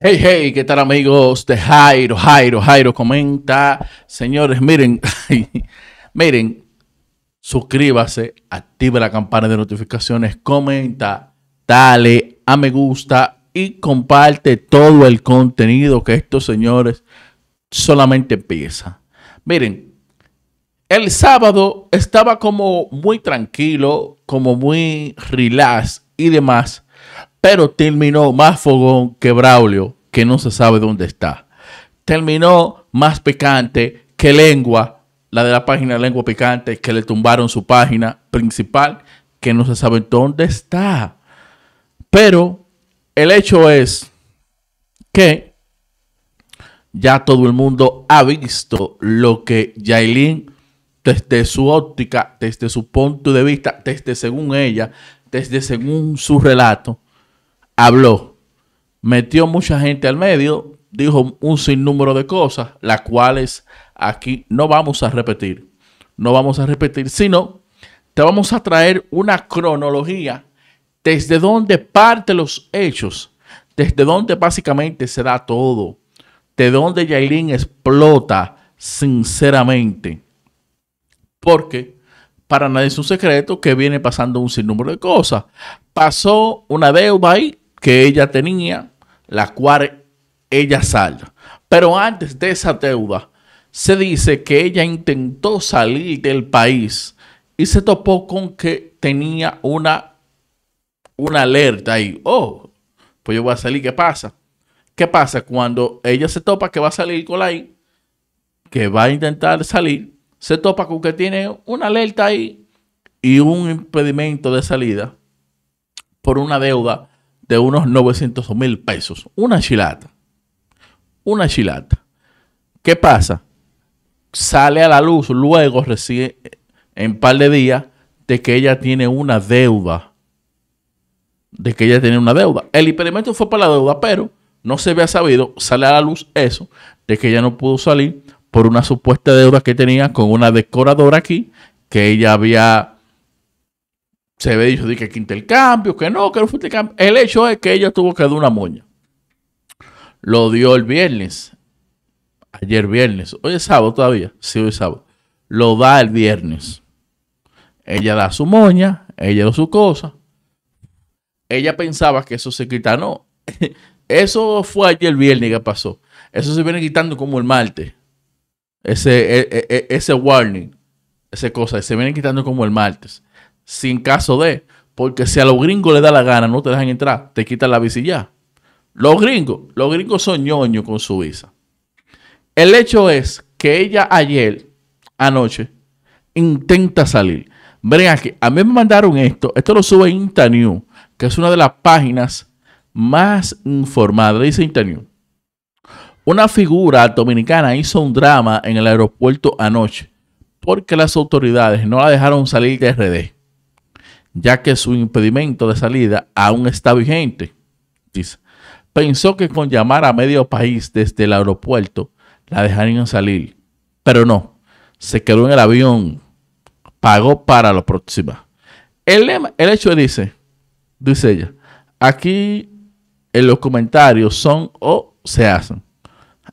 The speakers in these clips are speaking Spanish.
Hey, hey, ¿qué tal amigos de Jairo? Jairo, Jairo comenta. Señores, miren, miren, suscríbase, active la campana de notificaciones, comenta, dale a me gusta y comparte todo el contenido que estos señores solamente empieza. Miren, el sábado estaba como muy tranquilo, como muy relax y demás pero terminó más fogón que Braulio, que no se sabe dónde está. Terminó más picante que Lengua, la de la página Lengua Picante, que le tumbaron su página principal, que no se sabe dónde está. Pero el hecho es que ya todo el mundo ha visto lo que Yailin, desde su óptica, desde su punto de vista, desde según ella, desde según su relato, habló, metió mucha gente al medio, dijo un sinnúmero de cosas, las cuales aquí no vamos a repetir. No vamos a repetir, sino te vamos a traer una cronología desde donde parte los hechos, desde donde básicamente se da todo, de donde Yailin explota sinceramente. Porque para nadie es un secreto que viene pasando un sinnúmero de cosas. Pasó una deuda ahí que ella tenía, la cual ella salga. Pero antes de esa deuda, se dice que ella intentó salir del país y se topó con que tenía una, una alerta ahí. Oh, pues yo voy a salir, ¿qué pasa? ¿Qué pasa cuando ella se topa que va a salir con la I, que va a intentar salir, se topa con que tiene una alerta ahí y un impedimento de salida por una deuda de unos 900 mil pesos. Una chilata. Una chilata. ¿Qué pasa? Sale a la luz, luego recibe eh, en par de días de que ella tiene una deuda. De que ella tiene una deuda. El experimento fue para la deuda, pero no se había sabido, sale a la luz eso, de que ella no pudo salir por una supuesta deuda que tenía con una decoradora aquí, que ella había se ve dicho que quinta el cambio, que no, que no fue el cambio. El hecho es que ella tuvo que dar una moña. Lo dio el viernes. Ayer viernes. Hoy es sábado todavía. Sí, hoy es sábado. Lo da el viernes. Ella da su moña, ella da su cosa. Ella pensaba que eso se quitaba, No. Eso fue ayer viernes que pasó. Eso se viene quitando como el martes. Ese, ese, e, e, ese warning. Esa cosa. Se viene quitando como el martes sin caso de, porque si a los gringos les da la gana, no te dejan entrar, te quitan la bici ya. Los gringos, los gringos son ñoños con su visa. El hecho es que ella ayer, anoche, intenta salir. Ven aquí, a mí me mandaron esto, esto lo sube Intanew, que es una de las páginas más informadas, dice Intanew. Una figura dominicana hizo un drama en el aeropuerto anoche porque las autoridades no la dejaron salir de RD ya que su impedimento de salida aún está vigente. Dice, pensó que con llamar a medio país desde el aeropuerto la dejarían salir, pero no, se quedó en el avión, pagó para la próxima. El, el hecho dice, dice ella, aquí en los comentarios son o se hacen.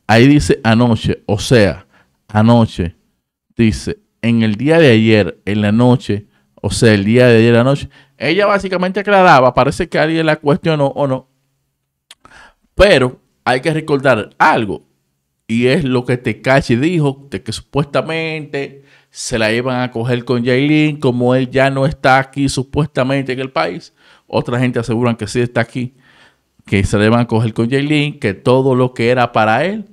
Ahí dice anoche, o sea, anoche, dice, en el día de ayer, en la noche, o sea, el día de ayer de la noche. Ella básicamente aclaraba, parece que alguien la cuestionó o no. Pero hay que recordar algo, y es lo que Tekashi dijo, de que supuestamente se la iban a coger con Jailin, como él ya no está aquí supuestamente en el país. Otra gente asegura que sí está aquí, que se la iban a coger con Jailin, que todo lo que era para él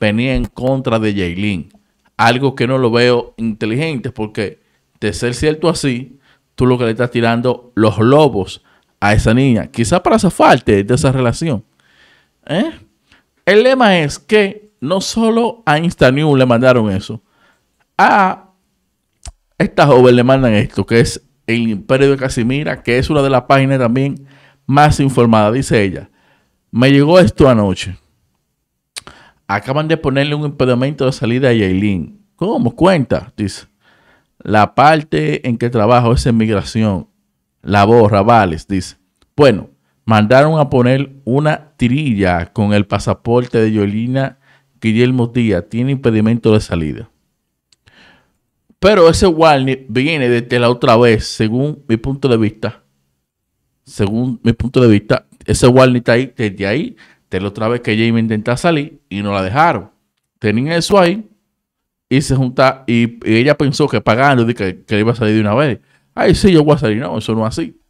venía en contra de Jailin. Algo que no lo veo inteligente porque de ser cierto así, tú lo que le estás tirando los lobos a esa niña. Quizás para falta de esa relación. ¿eh? El lema es que no solo a Insta News le mandaron eso, a esta joven le mandan esto, que es el Imperio de Casimira, que es una de las páginas también más informadas, Dice ella, me llegó esto anoche. Acaban de ponerle un impedimento de salida a Yailin. ¿Cómo? Cuenta, dice la parte en que trabajo es en La borra, Vales, dice. Bueno, mandaron a poner una tirilla con el pasaporte de Yolina Guillermo Díaz. Tiene impedimento de salida. Pero ese warning viene desde la otra vez, según mi punto de vista. Según mi punto de vista, ese warning está ahí desde ahí, Desde la otra vez que Jamie intenta salir y no la dejaron. Tenían eso ahí y junta y, ella pensó que pagando que, que iba a salir de una vez. Ay, sí, yo voy a salir. No, eso no es así.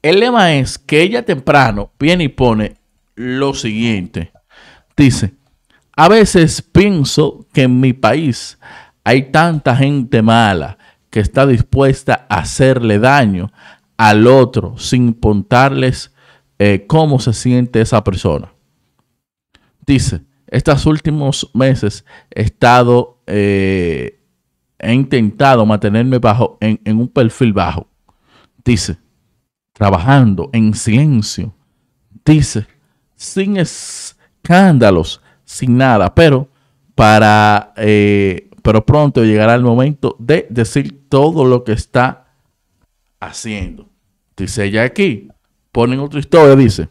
El lema es que ella temprano viene y pone lo siguiente. Dice, a veces pienso que en mi país hay tanta gente mala que está dispuesta a hacerle daño al otro sin contarles eh, cómo se siente esa persona. Dice, estos últimos meses he estado, eh, he intentado mantenerme bajo, en, un perfil bajo. Dice, trabajando en silencio. Dice, sin escándalos, sin nada, pero para, eh, pero pronto llegará el momento de decir todo lo que está haciendo. Dice ella aquí, ponen otra historia, dice,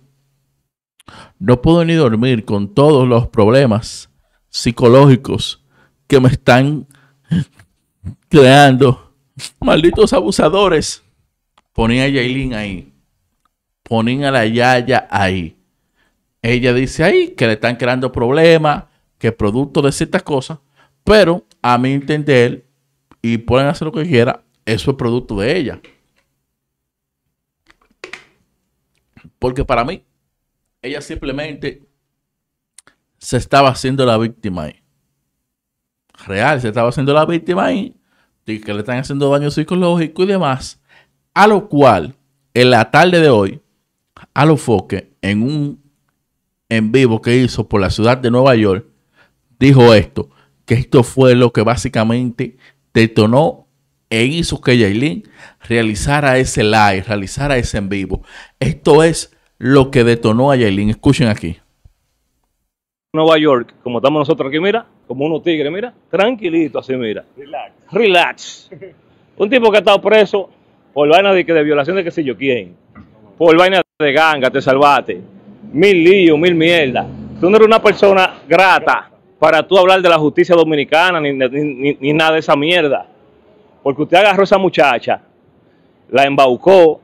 no puedo ni dormir con todos los problemas psicológicos que me están creando. Malditos abusadores. Ponía a Yailin ahí. ponen a la Yaya ahí. Ella dice ahí que le están creando problemas, que es producto de ciertas cosas. Pero a mi entender, y pueden hacer lo que quieran eso es producto de ella. Porque para mí, ella simplemente se estaba haciendo la víctima ahí. Real, se estaba haciendo la víctima ahí, y que le están haciendo daño psicológico y demás. A lo cual, en la tarde de hoy, a lo foque, en un en vivo que hizo por la ciudad de Nueva York, dijo esto, que esto fue lo que básicamente detonó e hizo que Yailin realizara ese live, realizara ese en vivo. Esto es lo que detonó a Yailin. Escuchen aquí. Nueva York, como estamos nosotros aquí, mira, como unos tigre, mira, tranquilito así, mira. Relax. Relax. Un tipo que ha estado preso por vaina de, que de violación de que sé yo quién, por vaina de ganga, te salvaste, mil líos, mil mierda. Tú no eres una persona grata para tú hablar de la justicia dominicana ni, ni nada de esa mierda. Porque usted agarró a esa muchacha, la embaucó,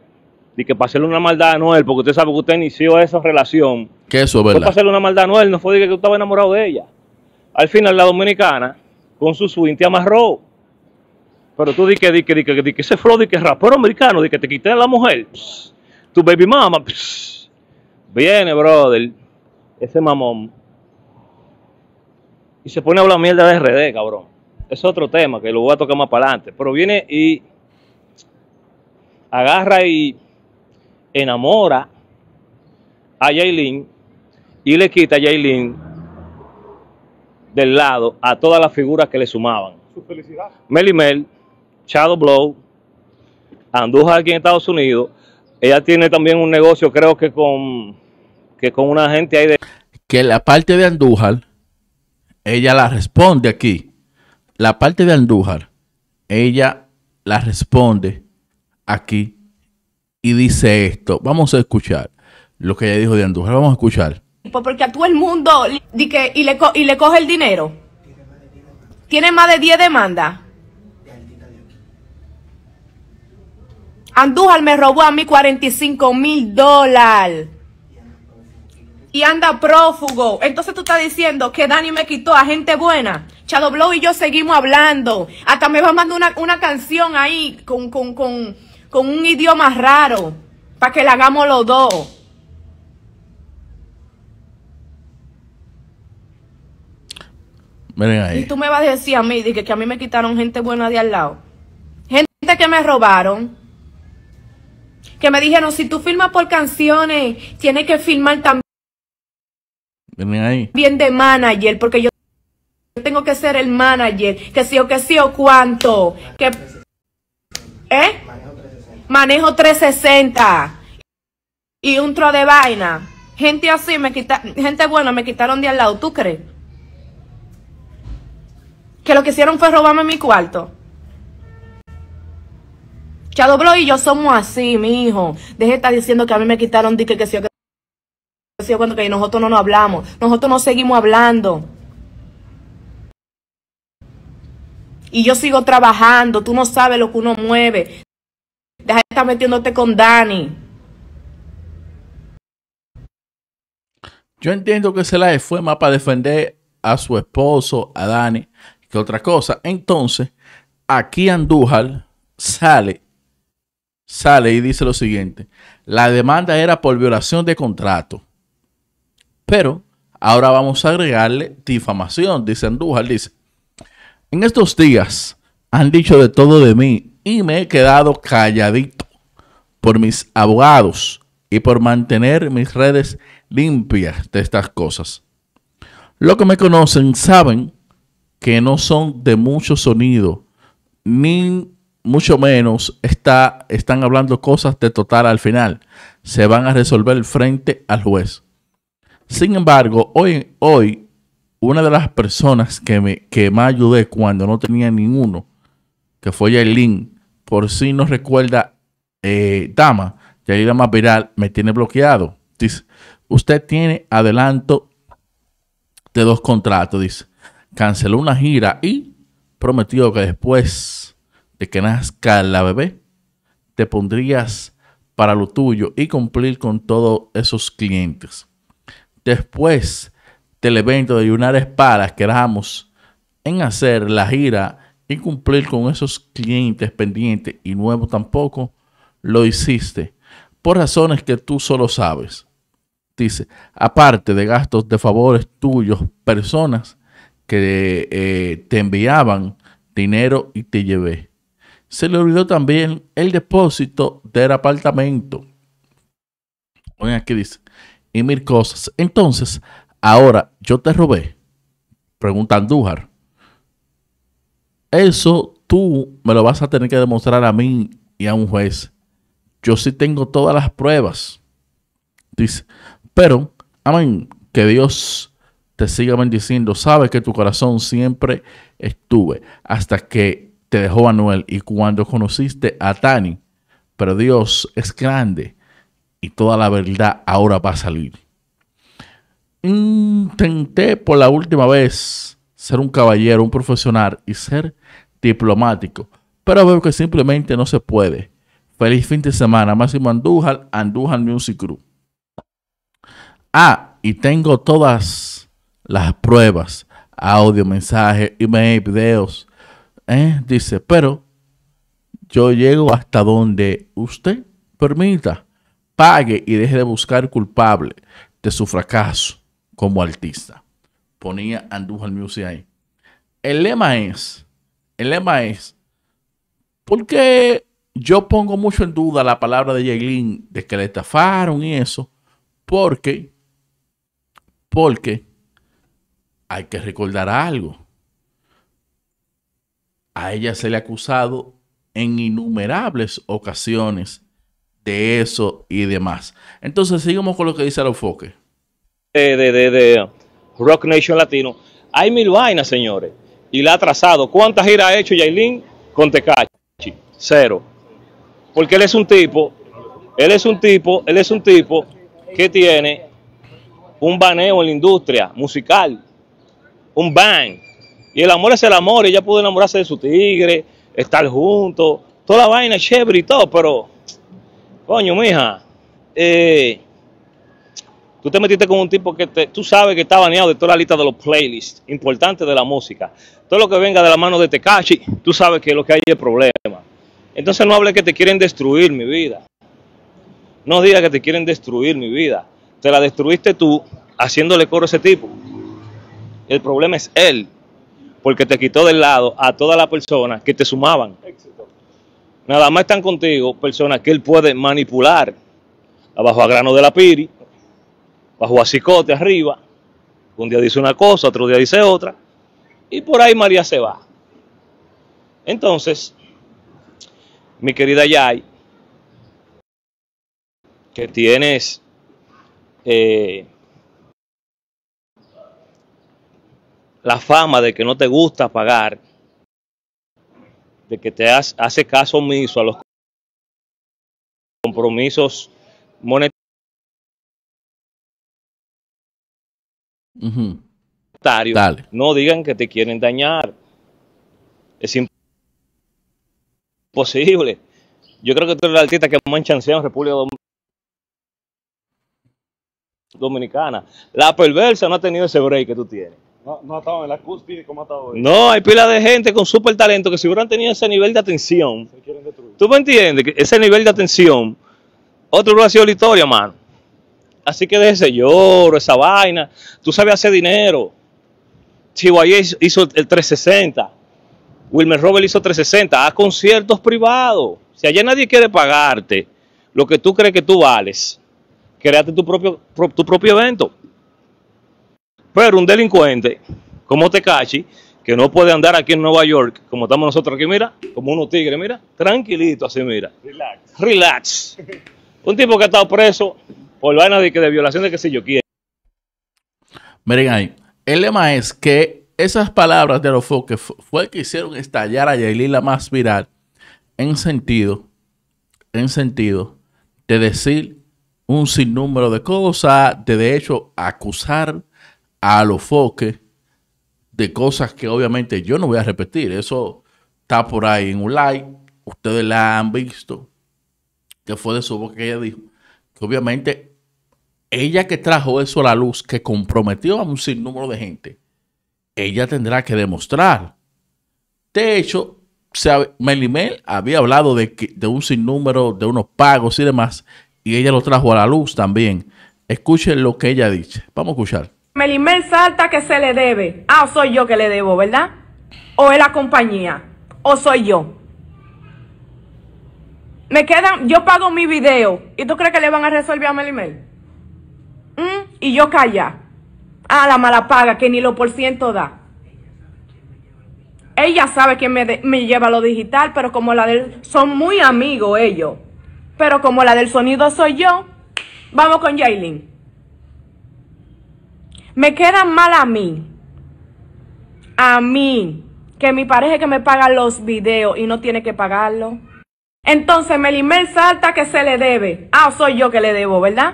de que para una maldad a Noel, porque usted sabe que usted inició esa relación. Que eso, ¿verdad? Fue para una maldad a Noel, no fue de que usted estaba enamorado de ella. Al final, la dominicana, con su swing, te amarró. Pero tú di que, di que, di ese frodo que rapero americano, di que te quité a la mujer. tu baby mama. Viene, brother, ese mamón. Y se pone a hablar mierda de RD, cabrón. Es otro tema que lo voy a tocar más para adelante. Pero viene y agarra y enamora a Jailin y le quita a Jailin del lado a todas las figuras que le sumaban. Su felicidad. Mel, Shadow Blow, Andújar aquí en Estados Unidos. Ella tiene también un negocio, creo que con, que con una gente ahí de... Que la parte de Andújar, ella la responde aquí. La parte de Andújar, ella la responde aquí y dice esto. Vamos a escuchar lo que ella dijo de Andújar. Vamos a escuchar. Pues porque a todo el mundo y, le, y le coge el dinero. Tiene más de 10 demandas. Andújar me robó a mí 45 mil dólares. Y anda prófugo. Entonces tú estás diciendo que Dani me quitó a gente buena. Chado Blow y yo seguimos hablando. Hasta me va a mandar una, una canción ahí con, con, con con un idioma raro para que la hagamos los dos. Miren ahí. Y tú me vas a decir a mí dije que a mí me quitaron gente buena de al lado. Gente que me robaron. Que me dijeron, si tú filmas por canciones, tienes que filmar también. Miren ahí. Bien de manager, porque yo tengo que ser el manager. Que sí o que sí o cuánto. Que... ¿Eh? manejo 360 y un tro de vaina. Gente así me quita, gente buena me quitaron de al lado, ¿tú crees? Que lo que hicieron fue robarme mi cuarto. Chado Bro y yo somos así, mi hijo. Deje de estar diciendo que a mí me quitaron dique que si cuando que nosotros no nos hablamos, nosotros no seguimos hablando. Y yo sigo trabajando, tú no sabes lo que uno mueve. Deja de estar metiéndote con Dani. Yo entiendo que se la fue más para defender a su esposo, a Dani, que otra cosa. Entonces, aquí Andújar sale, sale y dice lo siguiente. La demanda era por violación de contrato. Pero ahora vamos a agregarle difamación, dice Andújar, dice. En estos días han dicho de todo de mí y me he quedado calladito por mis abogados y por mantener mis redes limpias de estas cosas. Los que me conocen saben que no son de mucho sonido, ni mucho menos está, están hablando cosas de total al final. Se van a resolver frente al juez. Sin embargo, hoy, hoy una de las personas que, me, que más ayudé cuando no tenía ninguno, que fue Yailin, por si nos recuerda, eh, ya dama, más Viral me tiene bloqueado. Dice, usted tiene adelanto de dos contratos. Dice, canceló una gira y prometió que después de que nazca la bebé, te pondrías para lo tuyo y cumplir con todos esos clientes. Después del evento de Yunares Para, queramos en hacer la gira y cumplir con esos clientes pendientes y nuevos tampoco, lo hiciste por razones que tú solo sabes. Dice, aparte de gastos de favores tuyos, personas que eh, te enviaban dinero y te llevé. Se le olvidó también el depósito del apartamento. Oigan, aquí dice, y mil cosas. Entonces, ahora yo te robé. Pregunta Andújar. Eso tú me lo vas a tener que demostrar a mí y a un juez. Yo sí tengo todas las pruebas. Dice, pero, amén, que Dios te siga bendiciendo. Sabe que tu corazón siempre estuve hasta que te dejó Manuel y cuando conociste a Tani. Pero Dios es grande y toda la verdad ahora va a salir. Intenté por la última vez ser un caballero, un profesional y ser diplomático. Pero veo que simplemente no se puede. Feliz fin de semana, Máximo Andújar, Andújar Music Group. Ah, y tengo todas las pruebas, audio, mensaje, email, videos. ¿eh? Dice, pero yo llego hasta donde usted permita, pague y deje de buscar culpable de su fracaso como artista ponía Andújar Music ahí. El lema es, el lema es, ¿por qué yo pongo mucho en duda la palabra de Jaylin de que le estafaron y eso? Porque, porque hay que recordar algo. A ella se le ha acusado en innumerables ocasiones de eso y demás. Entonces, sigamos con lo que dice el enfoque. Eh, de, de, de, Rock Nation Latino. Hay mil vainas, señores. Y la ha trazado. ¿Cuántas giras ha hecho Yailin con Tecachi? Cero. Porque él es un tipo, él es un tipo, él es un tipo que tiene un baneo en la industria musical. Un bang. Y el amor es el amor. Ella pudo enamorarse de su tigre, estar juntos. Toda la vaina es chévere y todo, pero... Coño, mija. Eh, Tú te metiste con un tipo que tú sabes que está baneado de toda la lista de los playlists importantes de la música. Todo lo que venga de la mano de Tekashi, tú sabes que lo que hay es problema. Entonces no hables que te quieren destruir mi vida. No digas que te quieren destruir mi vida. Te la destruiste tú haciéndole coro a ese tipo. El problema es él, porque te quitó del lado a todas las personas que te sumaban. Nada más están contigo personas que él puede manipular. Abajo a grano de la piri, bajo acicote arriba. Un día dice una cosa, otro día dice otra. Y por ahí María se va. Entonces, mi querida Yay, que tienes eh, la fama de que no te gusta pagar, de que te hace caso omiso a los compromisos monetarios, No digan que te quieren dañar. Es imposible. Yo creo que tú eres el artista que más chancea en República Dominicana. La perversa no ha tenido ese break que tú tienes. No, en la como ha estado No, hay pila de gente con súper talento que si hubieran tenido ese nivel de atención. ¿Tú me entiendes? ese nivel de atención. Otro hubiera sido historia, mano. Así que déjese lloro, esa vaina. Tú sabes hacer dinero. Chihuahua hizo el 360. Wilmer Robert hizo 360. Haz conciertos privados. Si allá nadie quiere pagarte lo que tú crees que tú vales, créate tu propio, tu propio evento. Pero un delincuente como Tecachi, que no puede andar aquí en Nueva York, como estamos nosotros aquí, mira, como unos tigre, mira, tranquilito así, mira. Relax. Relax. Un tipo que ha estado preso por vaina de, que de violación de que si yo quiero. Miren ahí, el lema es que esas palabras de Arofo que fue que hicieron estallar a Yailila más viral en sentido, en sentido de decir un sinnúmero de cosas, de de hecho acusar a Alofoque de cosas que obviamente yo no voy a repetir. Eso está por ahí en un like, ustedes la han visto, que fue de su boca que ella dijo, que obviamente ella que trajo eso a la luz, que comprometió a un sinnúmero de gente, ella tendrá que demostrar. De hecho, Melimel había hablado de, un sinnúmero, de unos pagos y demás, y ella lo trajo a la luz también. Escuchen lo que ella dice. Vamos a escuchar. Melimel salta que se le debe. Ah, soy yo que le debo, ¿verdad? O es la compañía, o soy yo. Me quedan, yo pago mi video. ¿Y tú crees que le van a resolver a Melimel? y yo calla. A ah, la mala paga que ni lo por ciento da. Ella sabe que me, lleva lo digital, pero como la del... Son muy amigos ellos. Pero como la del sonido soy yo, vamos con Jaylin. Me queda mal a mí. A mí. Que mi pareja que me paga los videos y no tiene que pagarlo. Entonces Melimel salta que se le debe. Ah, soy yo que le debo, ¿verdad?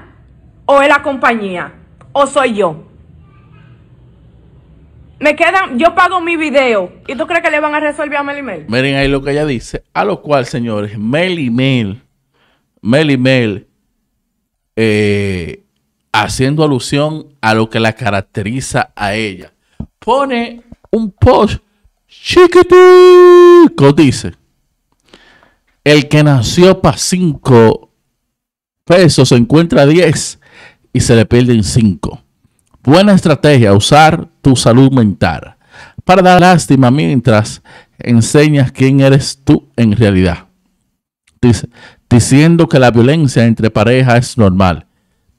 o es la compañía o soy yo. Me quedan, yo pago mi video. ¿Y tú crees que le van a resolver a Melimel? Miren ahí lo que ella dice. A lo cual, señores, Meli y Mel, Meli Mel, eh, haciendo alusión a lo que la caracteriza a ella, pone un post chiquitico, dice. El que nació para 5 pesos se encuentra 10 y se le pierden cinco Buena estrategia, usar tu salud mental para dar lástima mientras enseñas quién eres tú en realidad. Dice, diciendo que la violencia entre parejas es normal.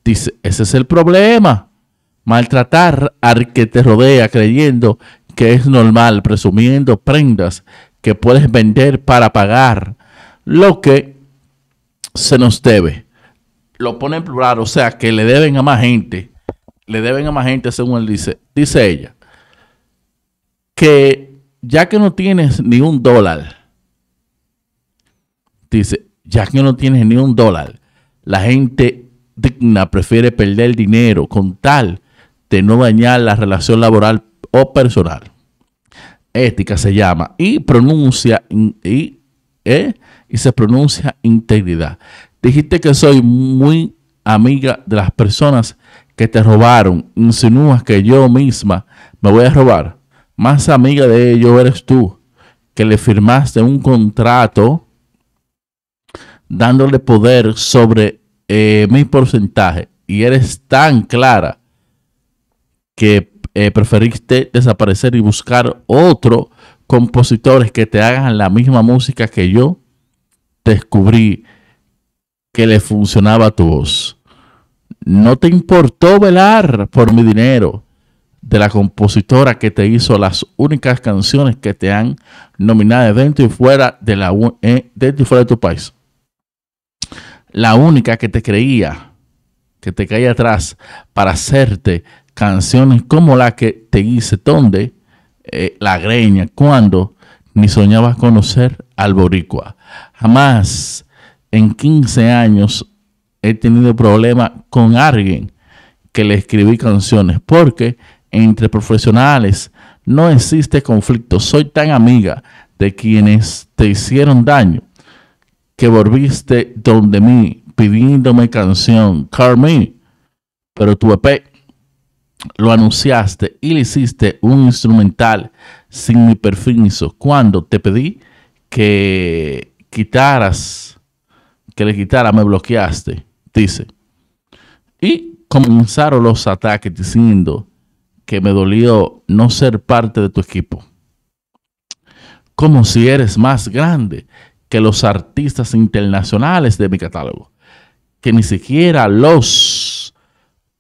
Dice, ese es el problema. Maltratar al que te rodea creyendo que es normal, presumiendo prendas que puedes vender para pagar lo que se nos debe lo pone en plural, o sea, que le deben a más gente, le deben a más gente, según él dice, dice ella, que ya que no tienes ni un dólar, dice, ya que no tienes ni un dólar, la gente digna prefiere perder dinero con tal de no dañar la relación laboral o personal. Ética se llama y pronuncia y, eh, y se pronuncia integridad. Dijiste que soy muy amiga de las personas que te robaron. Insinúas que yo misma me voy a robar. Más amiga de ello eres tú, que le firmaste un contrato dándole poder sobre eh, mi porcentaje. Y eres tan clara que eh, preferiste desaparecer y buscar otros compositores que te hagan la misma música que yo descubrí que le funcionaba tu voz. No te importó velar por mi dinero de la compositora que te hizo las únicas canciones que te han nominado dentro y fuera de, la, eh, dentro y fuera de tu país. La única que te creía, que te caía atrás para hacerte canciones como la que te hice donde eh, la greña, cuando ni soñaba conocer al boricua. Jamás en 15 años he tenido problemas con alguien que le escribí canciones, porque entre profesionales no existe conflicto. Soy tan amiga de quienes te hicieron daño que volviste donde mí pidiéndome canción, carmen pero tu EP lo anunciaste y le hiciste un instrumental sin mi perfil. cuando te pedí que quitaras que le quitara, me bloqueaste, dice. Y comenzaron los ataques diciendo que me dolió no ser parte de tu equipo. Como si eres más grande que los artistas internacionales de mi catálogo, que ni siquiera los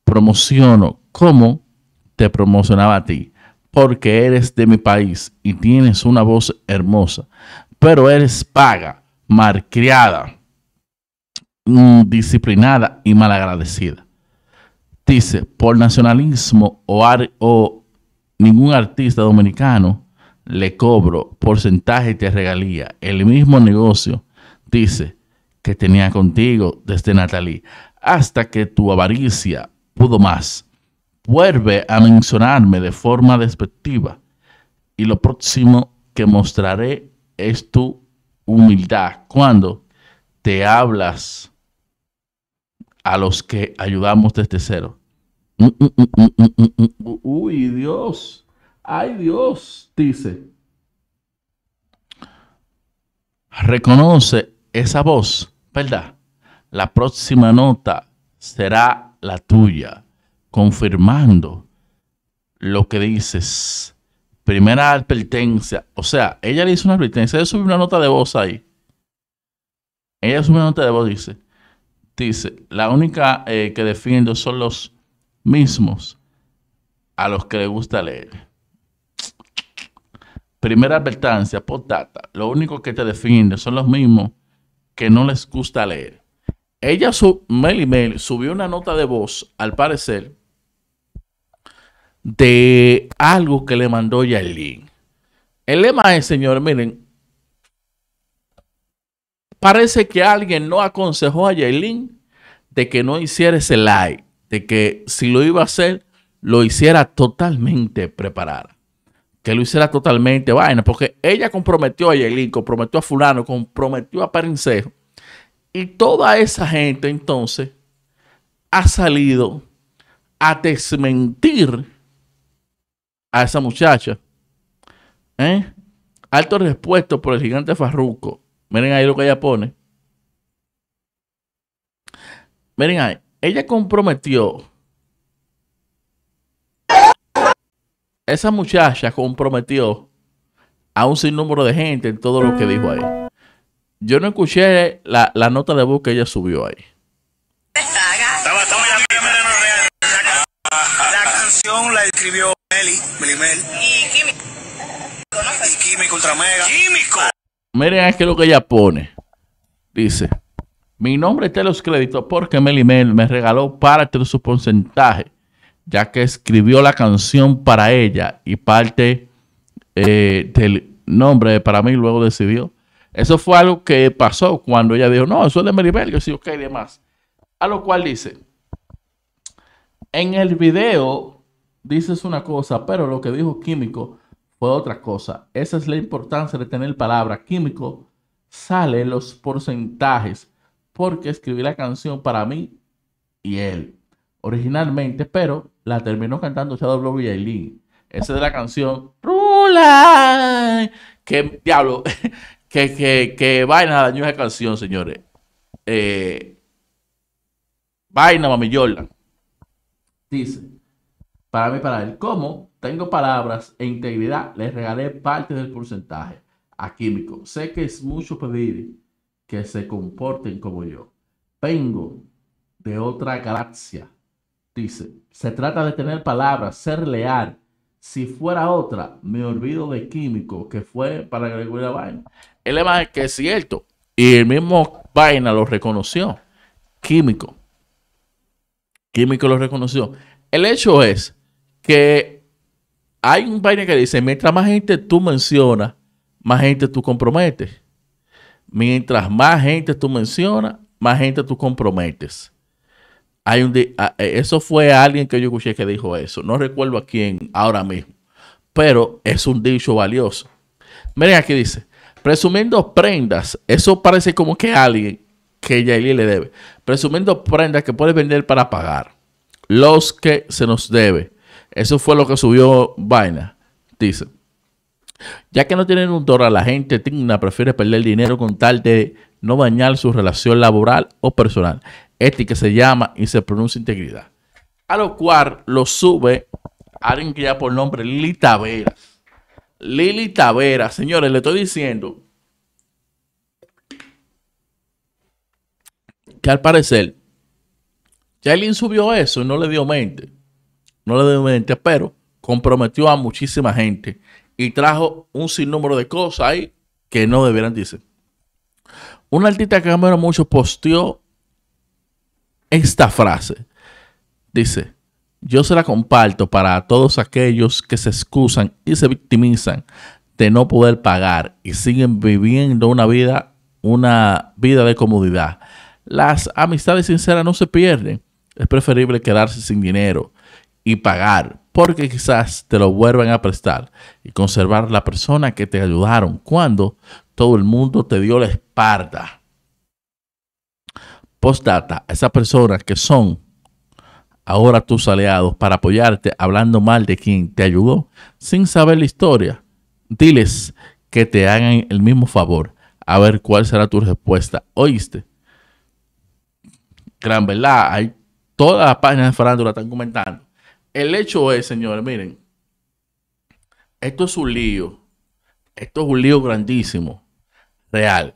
promociono como te promocionaba a ti, porque eres de mi país y tienes una voz hermosa, pero eres paga, marcriada Mm, disciplinada y malagradecida. Dice, por nacionalismo o, o ningún artista dominicano le cobro porcentaje te regalía. El mismo negocio, dice, que tenía contigo desde Natalí, hasta que tu avaricia pudo más. Vuelve a mencionarme de forma despectiva y lo próximo que mostraré es tu humildad cuando te hablas a los que ayudamos desde cero. Mm, mm, mm, uy, Dios. Ay, Dios, dice. Reconoce esa voz, ¿verdad? La próxima nota será la tuya, confirmando lo que dices. Primera advertencia. O sea, ella le hizo una advertencia. Ella subió una nota de voz ahí. Ella subió una nota de voz, dice dice, la única eh, que defiendo son los mismos a los que le gusta leer. Primera advertencia, data. lo único que te defiende son los mismos que no les gusta leer. Ella, subió una nota de voz, al parecer, de algo que le mandó Yailin. El lema es, señor, miren, Parece que alguien no aconsejó a Yailin de que no hiciera ese like, de que si lo iba a hacer, lo hiciera totalmente preparada. Que lo hiciera totalmente vaina, porque ella comprometió a Yailin, comprometió a Fulano, comprometió a Parencejo. Y toda esa gente entonces ha salido a desmentir a esa muchacha. ¿eh? Alto respuesto por el gigante Farruco Miren ahí lo que ella pone. Miren ahí. Ella comprometió. Esa muchacha comprometió a un sinnúmero de gente en todo lo que dijo ahí. Yo no escuché la, nota de voz que ella subió ahí. La canción la escribió Meli, Y Químico. Químico Químico. Miren aquí lo que ella pone. Dice, mi nombre está en los créditos porque Meli Mel me regaló parte de su porcentaje, ya que escribió la canción para ella y parte eh, del nombre para mí luego decidió. Eso fue algo que pasó cuando ella dijo, no, eso es de Meli Mel, yo sí, ok, y demás. A lo cual dice, en el video dices una cosa, pero lo que dijo Químico fue otra cosa. Esa es la importancia de tener palabra. Químico sale los porcentajes porque escribí la canción para mí y él originalmente, pero la terminó cantando Shadow Blow y Aileen. Esa de la canción Rula. Que diablo, que, vaina dañó esa canción, señores. Eh, vaina, mami yola Dice para mí, para él. Como tengo palabras e integridad, les regalé parte del porcentaje a Químico. Sé que es mucho pedir que se comporten como yo. Vengo de otra galaxia. Dice, se trata de tener palabras, ser leal. Si fuera otra, me olvido de Químico, que fue para Gregorio vaina. El tema es que es cierto. Y el mismo vaina lo reconoció. Químico. Químico lo reconoció. El hecho es que hay un baile que dice, mientras más gente tú mencionas, más gente tú comprometes. Mientras más gente tú mencionas, más gente tú comprometes. Hay un eh, eso fue alguien que yo escuché que dijo eso. No recuerdo a quién ahora mismo, pero es un dicho valioso. Miren aquí dice, presumiendo prendas, eso parece como que alguien que ya le debe. Presumiendo prendas que puedes vender para pagar los que se nos debe eso fue lo que subió Vaina. Dice, ya que no tienen un dólar, la gente digna prefiere perder dinero con tal de no dañar su relación laboral o personal. Ética este se llama y se pronuncia integridad. A lo cual lo sube alguien que ya por nombre Lili Taveras. Lili Taveras, señores, le estoy diciendo que al parecer alguien subió eso y no le dio mente no le doy mente, pero comprometió a muchísima gente y trajo un sinnúmero de cosas ahí que no debieran decir. Una artista que mucho posteó esta frase. Dice, yo se la comparto para todos aquellos que se excusan y se victimizan de no poder pagar y siguen viviendo una vida, una vida de comodidad. Las amistades sinceras no se pierden. Es preferible quedarse sin dinero y pagar, porque quizás te lo vuelvan a prestar y conservar la persona que te ayudaron cuando todo el mundo te dio la espalda. Postdata, esas personas que son ahora tus aliados para apoyarte hablando mal de quien te ayudó sin saber la historia, diles que te hagan el mismo favor. A ver cuál será tu respuesta. ¿Oíste? Gran verdad, hay todas las páginas de la están comentando el hecho es, señores, miren, esto es un lío, esto es un lío grandísimo, real,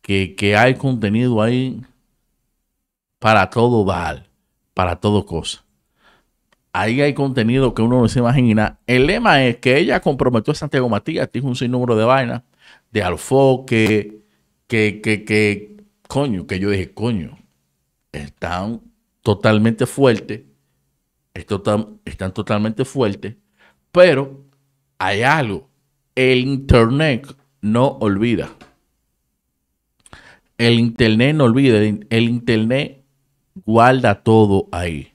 que, hay contenido ahí para todo dar, para todo cosa. Ahí hay contenido que uno no se imagina. El lema es que ella comprometió a Santiago Matías, dijo un sinnúmero de vainas, de alfoque, que, que, que, coño, que yo dije, coño, están totalmente fuertes esto están totalmente fuertes, pero hay algo. El Internet no olvida. El Internet no olvida. El Internet guarda todo ahí.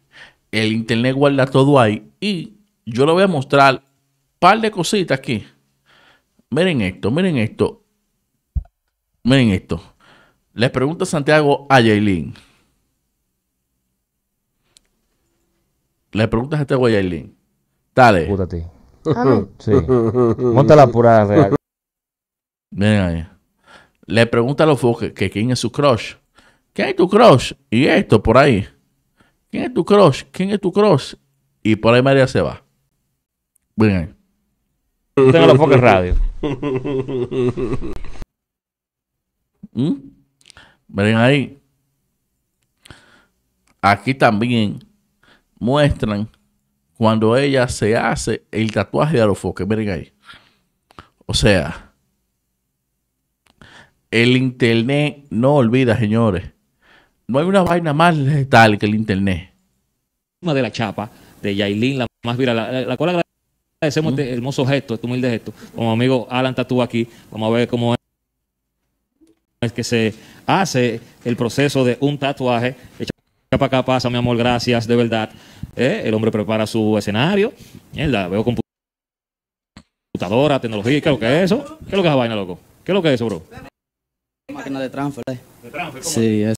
El Internet guarda todo ahí. Y yo le voy a mostrar un par de cositas aquí. Miren esto, miren esto. Miren esto. Les pregunta Santiago a Jaylin. Le preguntas a este Aileen. Dale. Pútate. Ah, sí. Monta la pura real. Ven ahí. Le pregunta a los foques que quién es su crush. ¿Quién es tu crush? Y esto por ahí. ¿Quién es tu crush? ¿Quién es tu crush? Y por ahí María se va. Ven ahí. Tengo los foques radio. ¿Mm? Miren Ven ahí. Aquí también muestran cuando ella se hace el tatuaje de Arofoque. Miren ahí. O sea, el internet no olvida, señores. No hay una vaina más letal que el internet. De la chapa de Yailin, la más viral, la, la cual agradecemos este hermoso gesto, este humilde gesto. Como amigo Alan tatúa aquí, vamos a ver cómo es que se hace el proceso de un tatuaje. Capa acá pasa, mi amor, gracias, de verdad. Eh, el hombre prepara su escenario. veo computadora, tecnología, ¿qué es es eso? ¿Qué es lo que es esa vaina, loco? ¿Qué es lo que es eso, bro? Máquina de transfer. Eh. ¿De transfer? Sí, es.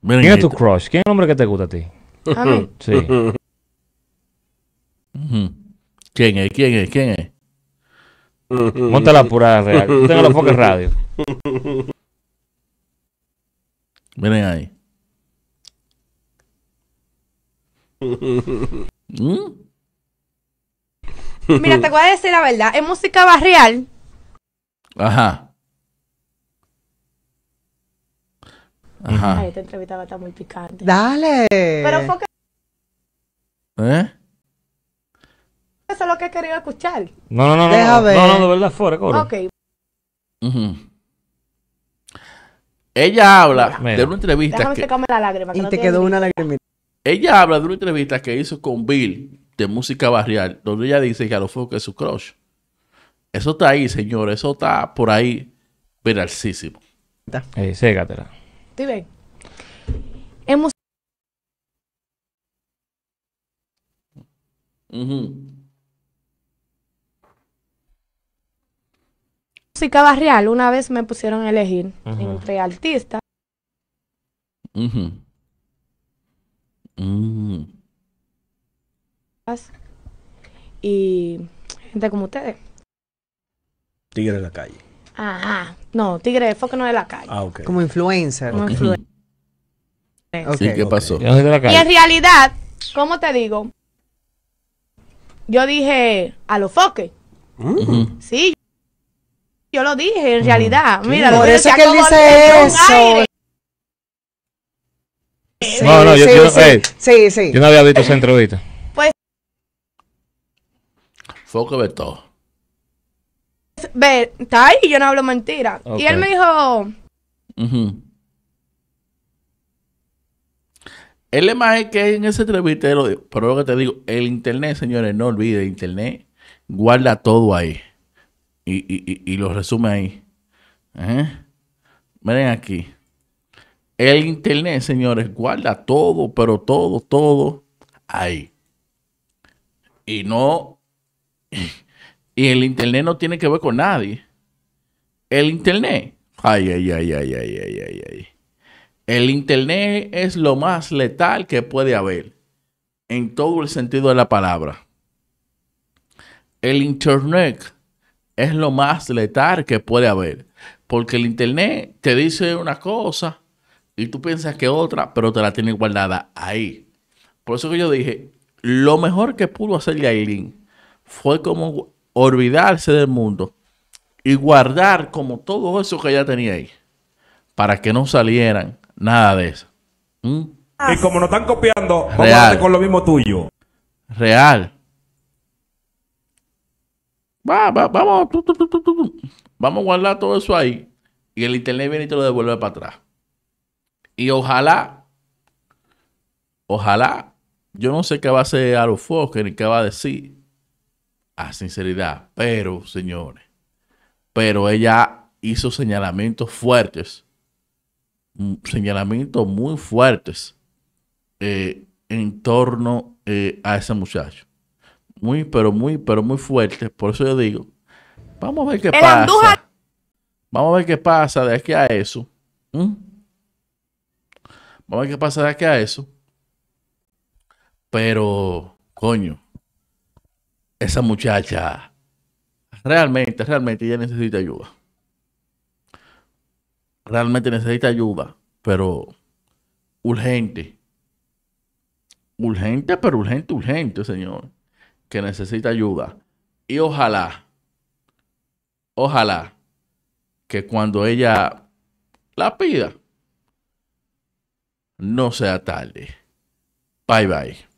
¿Quién es tu crush? ¿Quién es el hombre que te gusta a ti? A Sí. ¿Quién es? ¿Quién es? ¿Quién es? Monta la pura real. Tengo focos de radio. Miren ahí. Mira, te voy a decir la verdad. Es música barrial. Ajá. Ajá. Ay, esta entrevista va a estar muy picante. Dale. Pero ¿Eh? Eso es lo que he querido escuchar. No, no, no. Deja ver. No, no, de verdad fuera, Ok. Ella habla de una entrevista. que... la lágrima. y te quedó una lágrima ella habla de una entrevista que hizo con Bill de música barrial, donde ella dice que a lo que es su crush. Eso está ahí, señor. Eso está por ahí veracísimo. ségatela. Eh, sí, ven. Hemos... Música barrial, una vez me pusieron a elegir entre artistas. Y gente como ustedes. Tigre de la calle. Ajá. No, tigre de Foque no de la calle. Ah, como influencer. Como ¿Y qué pasó? Y en realidad, como te digo? Yo dije a los foques. Sí, yo lo dije en realidad. Mira, por eso que él dice eso no, no, yo, yo, sí, sí, yo no había visto esa pues entrevista. Pues. Foco de todo. Ver, está ahí, yo no hablo mentira. Y él me dijo. El -huh. Él es que en ese entrevista, pero lo que te digo, el internet, señores, no olviden, internet guarda todo ahí. Y, y, y, lo resume ahí. Miren aquí. El Internet, señores, guarda todo, pero todo, todo ahí. Y no... Y el Internet no tiene que ver con nadie. El Internet. Ay, ay, ay, ay, ay, ay, ay, ay. El Internet es lo más letal que puede haber. En todo el sentido de la palabra. El Internet es lo más letal que puede haber. Porque el Internet te dice una cosa y tú piensas que otra, pero te la tienes guardada ahí. Por eso que yo dije, lo mejor que pudo hacer Yailin fue como olvidarse del mundo y guardar como todo eso que ella tenía ahí para que no salieran nada de eso. ¿Mm? Y como nos están copiando, vamos a hacer con lo mismo tuyo. Real. vamos, vamos a guardar todo eso ahí. Y el internet viene y te lo devuelve para atrás. Y ojalá, ojalá, yo no sé qué va a hacer Aaron ni qué va a decir, a sinceridad, pero señores, pero ella hizo señalamientos fuertes, mm, señalamientos muy fuertes eh, en torno eh, a ese muchacho. Muy, pero muy, pero muy fuerte. Por eso yo digo, vamos a ver qué pasa. Vamos a ver qué pasa de aquí a eso. Vamos a ver qué pasa de aquí a eso. Pero, coño, esa muchacha realmente, realmente ella necesita ayuda. Realmente necesita ayuda, pero urgente. Urgente, pero urgente, urgente, señor. Que necesita ayuda. Y ojalá, ojalá que cuando ella la pida, no sea tarde. Bye bye.